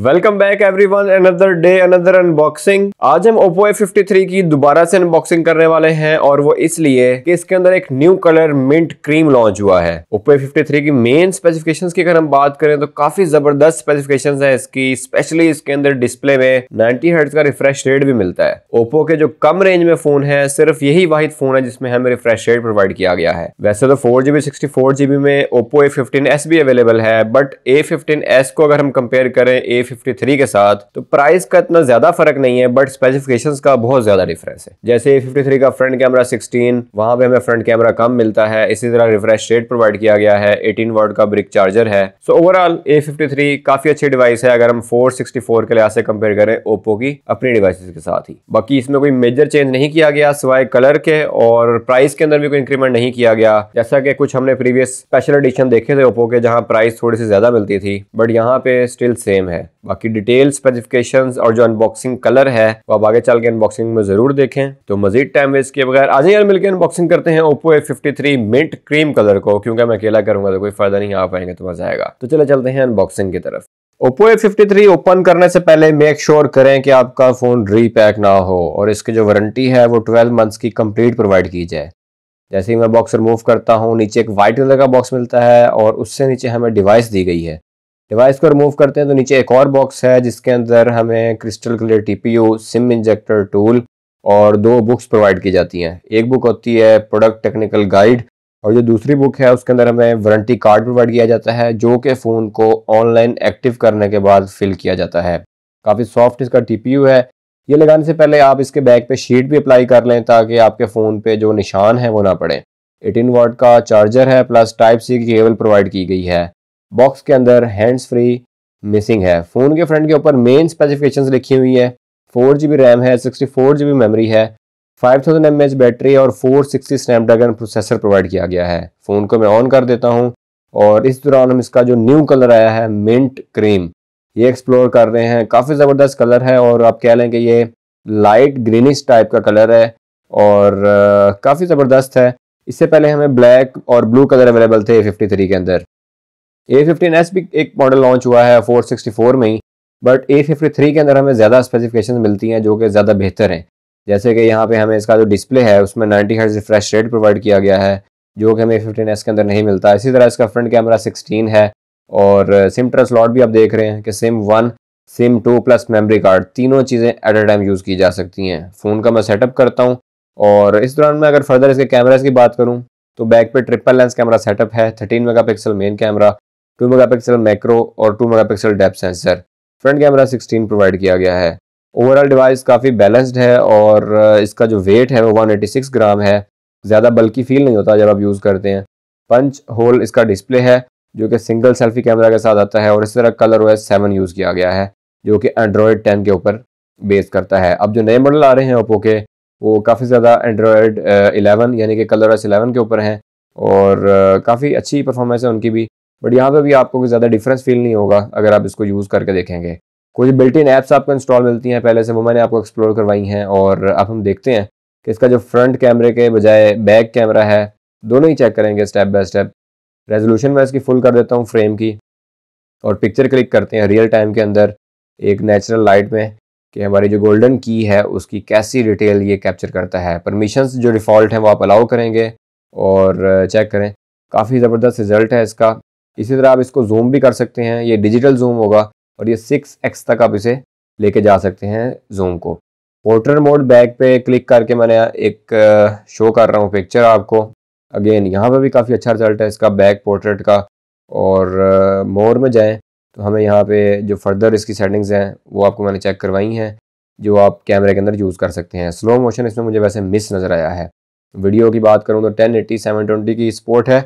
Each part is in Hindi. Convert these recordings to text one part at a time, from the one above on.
welcome back everyone another day another unboxing आज हम फिफ्टी थ्री की दोबारा से अनबॉक्सिंग करने वाले हैं और वो इसलिए कि इसके अंदर एक new colour mint cream launch हुआ है Oppo A53 की मेन स्पेसिफिकेशंस की अगर हम बात करें तो काफी जबरदस्त स्पेसिफिकेशंस हैं इसकी स्पेशली इसके अंदर डिस्प्ले में नाइनटी हर्ट का रिफ्रेश रेट भी मिलता है ओप्पो के जो कम रेंज में फोन है सिर्फ यही वाहिद फोन है जिसमें हमें रिफ्रेश रेट प्रोवाइड किया गया है वैसे तो four GB sixty four GB में ओप्पो ए फिफ्टीन एस भी अवेलेबल है बट ए फिफ्टीन एस को अगर हम कंपेयर करें ए फिफ्टी के साथ तो प्राइस का इतना ज्यादा फर्क नहीं है बट स्पेसिफिकेशन का बहुत ज्यादा डिफरेंस है जैसे ए का फ्रंट कैमरा सिक्सटीन वहां पे हमें फ्रंट कैमरा कम मिलता है इसी तरह रिफ्रेश रेट प्रोवाइड किया गया है एटीन वर्ड का ब्रिक चार्जर है सो ओवरऑल ए काफी अच्छी डिवाइस है अगर हम फोर के लिहाज से कंपेयर करें ओप्पो की अपनी डिवाइसेस के साथ ही बाकी इसमें कोई मेजर चेंज नहीं किया गया सिवाय कलर के और प्राइस के अंदर भी कोई इंक्रीमेंट नहीं किया गया जैसा कि कुछ हमने प्रीवियस स्पेशल एडिशन देखे थे ओप्पो के जहां प्राइस थोड़ी सी ज्यादा मिलती थी बट यहां पे स्टिल सेम है बाकी डिटेल स्पेसिफिकेशन और जो अनबॉक्सिंग कलर है वो आप आगे चल के अनबॉक्सिंग में जरूर देखें तो मजीद टाइम वेस्ट किए बगैर आज यार मिलकर अनबॉक्सिंग करते हैं Oppo A fifty mint cream colour को क्योंकि मैं अकेला करूंगा तो कोई फायदा नहीं आ पाएंगे तो मजा आएगा तो चले चलते हैं अनबॉक्सिंग की तरफ Oppo A fifty three open करने से पहले मेक श्योर sure करें कि आपका फ़ोन रीपैक ना हो और इसकी जो वारंटी है वो ट्वेल्व मंथ्स की कंप्लीट प्रोवाइड की जाए जैसे ही मैं बॉक्स रिमूव करता हूँ नीचे एक वाइट कलर का बॉक्स मिलता है और उससे नीचे हमें डिवाइस दी गई है डिवाइस को रिमूव करते हैं तो नीचे एक और बॉक्स है जिसके अंदर हमें crystal clear TPU SIM injector tool और दो बुक्स प्रोवाइड की जाती हैं एक बुक होती है प्रोडक्ट टेक्निकल गाइड और जो दूसरी बुक है उसके अंदर हमें वारंटी कार्ड प्रोवाइड किया जाता है जो कि फ़ोन को ऑनलाइन एक्टिव करने के बाद फिल किया जाता है काफ़ी सॉफ्ट इसका टी है ये लगाने से पहले आप इसके बैक पे शीट भी अप्लाई कर लें ताकि आपके फ़ोन पे जो निशान है वो ना पड़े 18 वॉट का चार्जर है प्लस टाइप सी की केबल प्रोवाइड की गई है बॉक्स के अंदर हैंड्स फ्री मिसिंग है फ़ोन के फ्रंट के ऊपर मेन स्पेसिफिकेशंस लिखी हुई है फोर जी बी रैम है sixty four G B memory है five thousand M H battery और four sixty Snapdragon processor provide किया गया है फ़ोन को मैं ऑन कर देता हूँ और इस दौरान हम इसका जो न्यू कलर आया है मिंट क्रीम ये एक्सप्लोर कर रहे हैं काफ़ी ज़बरदस्त कलर है और आप कह लें कि ये लाइट ग्रीनिश टाइप का कलर है और काफ़ी ज़बरदस्त है इससे पहले हमें ब्लैक और ब्लू कलर अवेलेबल थे फिफ्टी थ्री के अंदर ए फिफ्टीन एस भी एक मॉडल लॉन्च हुआ है फोर सिक्सटी फोर में ही बट ए फिफ्टी थ्री के अंदर हमें ज़्यादा स्पेसिफिकेशन मिलती हैं जो कि ज़्यादा बेहतर हैं जैसे कि यहाँ पे हमें इसका जो डिस्प्ले है उसमें ninety hertz refresh rate provide किया गया है जो कि हमें ए फिफ्टीन एस के अंदर नहीं मिलता इसी तरह इसका फ्रंट कैमरा सिक्सटीन है और सिम ट्रस लॉट भी आप देख रहे हैं कि SIM one SIM two plus memory card तीनों चीज़ें एट अ टाइम यूज़ की जा सकती हैं फ़ोन का मैं सेटअप करता हूँ और इस दौरान मैं अगर फर्दर इसके कैमराज की बात करूँ तो बैक पे ट्रिपल लेंस कैमरा सेटअप है thirteen mega pixel main camera two megapixel macro और two megapixel depth sensor front camera 16 provide किया गया है ओवरऑल डिवाइस काफ़ी बैलेंस्ड है और uh, इसका जो वेट है वो 186 ग्राम है ज़्यादा बल्कि फील नहीं होता जब आप यूज़ करते हैं पंच होल इसका डिस्प्ले है जो कि सिंगल सेल्फी कैमरा के साथ आता है और इस तरह कलर ओ सेवन यूज़ किया गया है जो कि एंड्रॉयड टेन के ऊपर बेस करता है अब जो नए मॉडल आ रहे हैं ओप्पो के वो काफ़ी ज़्यादा एंड्रॉयड एलेवन uh, यानी कि कलर एस इलेवन के ऊपर हैं और uh, काफ़ी अच्छी परफॉर्मेंस है उनकी भी बट यहाँ पे भी आपको कोई ज़्यादा डिफरेंस फील नहीं होगा अगर आप इसको यूज़ करके देखेंगे कुछ बिल्ट इन ऐप्स आपको इंस्टॉल मिलती हैं पहले से वो मैंने आपको एक्सप्लोर करवाई हैं और अब हम देखते हैं कि इसका जो फ्रंट कैमरे के बजाय बैक कैमरा है दोनों ही चेक करेंगे स्टेप बाय स्टेप रेजोल्यूशन मैं इसकी फुल कर देता हूँ फ्रेम की और पिक्चर क्लिक करते हैं रियल टाइम के अंदर एक नेचुरल लाइट में कि हमारी जो गोल्डन की है उसकी कैसी डिटेल ये कैप्चर करता है परमिशन जो डिफ़ॉल्ट हैं वो आप अलाउ करेंगे और चेक करें काफ़ी ज़बरदस्त रिजल्ट है इसका इसी तरह आप इसको जूम भी कर सकते हैं ये डिजिटल जूम होगा और ये सिक्स एक्स तक आप इसे लेके जा सकते हैं जूम को पोर्ट्रेट मोड बैक पे क्लिक करके मैंने एक शो uh, कर रहा हूँ पिक्चर आपको अगेन यहाँ पे भी काफ़ी अच्छा रिजल्ट है इसका बैक पोर्ट्रेट का और मोर uh, में जाएँ तो हमें यहाँ पे जो फर्दर इसकी सेटिंग्स हैं वो आपको मैंने चेक करवाई हैं जो आप कैमरे के अंदर यूज़ कर सकते हैं स्लो मोशन इसमें मुझे वैसे मिस नज़र आया है वीडियो की बात करूँ तो टेन एट्टी सेवन ट्वेंटी की स्पोर्ट है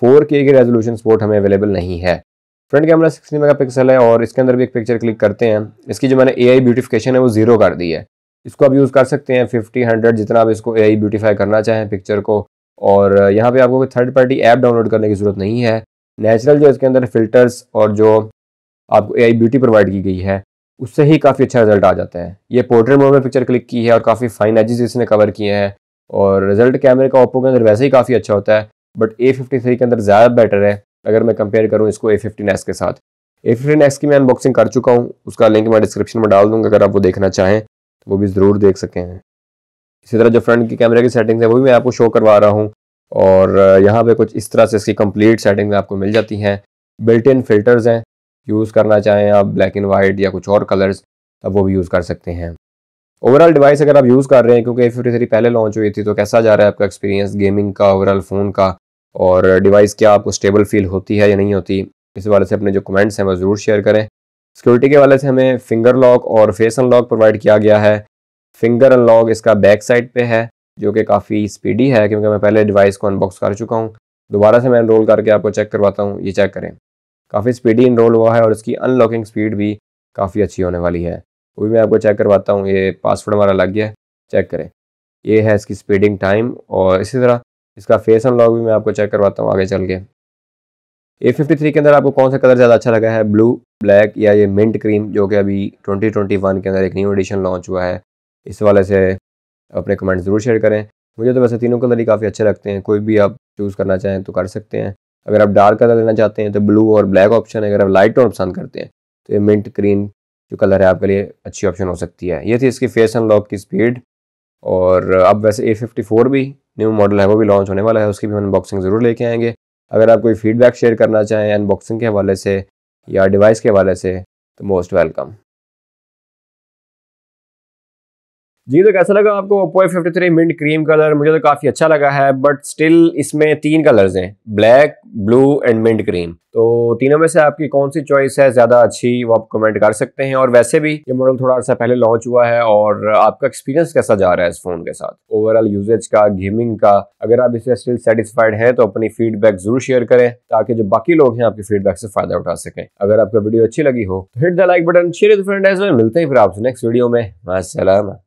फोर के रेजोल्यूशन सपोर्ट हमें अवेलेबल नहीं है फ्रंट कैमरा मेगा मेगापिक्सल है और इसके अंदर भी एक पिक्चर क्लिक करते हैं इसकी जो मैंने ए आई ब्यूटिफिकेशन है वो जीरो कर दी है इसको आप यूज़ कर सकते हैं फिफ्टी हंड्रेड जितना आप इसको ए आई ब्यूटीफाई करना चाहें पिक्चर को और यहाँ पे आपको कोई थर्ड पार्टी ऐप डाउनलोड करने की ज़रूरत नहीं है नेचुरल जो इसके अंदर फिल्टर्स और जो आपको ए आई ब्यूटी प्रोवाइड की गई है उससे ही काफ़ी अच्छा रिजल्ट आ जाता है ये पोर्ट्रेट मोड में पिक्चर क्लिक की है और काफ़ी फाइन एजेस इसने कवर किए हैं और रिजल्ट कैमरे का ओप्पो के अंदर वैसे ही काफ़ी अच्छा होता है बट ए फिफ्टी थ्री के अंदर ज़्यादा बेटर है अगर मैं कंपेयर करूँ इसको ए फिफ्टीन के साथ ए फिफ्टीन की मैं अनबॉक्सिंग कर चुका हूँ उसका लिंक मैं डिस्क्रिप्शन में डाल दूँगा अगर आप वो देखना चाहें तो वो भी ज़रूर देख सकें इसी तरह जो फ्रंट की कैमरे की सेटिंग्स है वो भी मैं आपको शो करवा रहा हूँ और यहाँ पे कुछ इस तरह से इसकी कंप्लीट सेटिंग्स आपको मिल जाती हैं बिल्ट इन फिल्टर्स हैं यूज़ करना चाहें आप ब्लैक एंड वाइट या कुछ और कलर्स तब वो भी यूज़ कर सकते हैं ओवरऑल डिवाइस अगर आप यूज़ कर रहे हैं क्योंकि ए फिफ्टी थ्री पहले लॉन्च हुई थी तो कैसा जा रहा है आपका एक्सपीरियंस गेमिंग का ओवरऑल फ़ोन का और डिवाइस क्या आपको स्टेबल फील होती है या नहीं होती इस वाले से अपने जो कमेंट्स हैं वो ज़रूर शेयर करें सिक्योरिटी के वाले से हमें फिंगर लॉक और फेस अनलॉक प्रोवाइड किया गया है फिंगर अनलॉक इसका बैक साइड पे है जो कि काफ़ी स्पीडी है क्योंकि मैं पहले डिवाइस को अनबॉक्स कर चुका हूँ दोबारा से मैं इनरोल करके आपको चेक करवाता हूँ ये चेक करें काफ़ी स्पीडी इनरोल हुआ है और इसकी अनलॉकिंग स्पीड भी काफ़ी अच्छी होने वाली है वो भी मैं आपको चेक करवाता हूँ ये पासवर्ड हमारा लग गया चेक करें ये है इसकी स्पीडिंग टाइम और इसी तरह इसका फेस लॉक भी मैं आपको चेक करवाता हूँ आगे चल के ए फिफ्टी थ्री के अंदर आपको कौन सा कलर ज़्यादा अच्छा लगा है ब्लू ब्लैक या ये मिंट क्रीम जो कि अभी ट्वेंटी ट्वेंटी वन के अंदर एक न्यू एडिशन लॉन्च हुआ है इस वाले से अपने कमेंट ज़रूर शेयर करें मुझे तो वैसे तीनों कलर ही काफ़ी अच्छे लगते हैं कोई भी आप चूज़ करना चाहें तो कर सकते हैं अगर आप डार्क कलर लेना चाहते हैं तो ब्लू और ब्लैक ऑप्शन है अगर आप लाइट टोन पसंद करते हैं तो ये मिंट क्रीम जो कलर है आपके लिए अच्छी ऑप्शन हो सकती है ये थी इसकी फेस अनलॉक की स्पीड और अब वैसे ए फिफ्टी फोर भी न्यू मॉडल है वो भी लॉन्च होने वाला है उसकी भी अनबॉक्सिंग ज़रूर लेके आएंगे अगर आप कोई फीडबैक शेयर करना चाहें अनबॉक्सिंग के हवाले से या डिवाइस के हवाले से तो मोस्ट वेलकम जी तो कैसा लगा आपको Oppo fifty three mint cream colour मुझे तो काफ़ी अच्छा लगा है बट स्टिल इसमें तीन कलर्स हैं black blue and mint cream तो तीनों में से आपकी कौन सी चॉइस है ज़्यादा अच्छी वो आप कमेंट कर सकते हैं और वैसे भी ये मॉडल थोड़ा अर्सा पहले लॉन्च हुआ है और आपका एक्सपीरियंस कैसा जा रहा है इस फ़ोन के साथ ओवरऑल यूजेज का गेमिंग का अगर आप इससे स्टिल सेटिस्फाइड हैं तो अपनी फीडबैक ज़रूर शेयर करें ताकि जो बाकी लोग हैं आपके फीडबैक से फ़ायदा उठा सकें अगर आपको वीडियो अच्छी लगी हो तो hit the like button share मिलते हैं फिर आपसे नेक्स्ट वीडियो में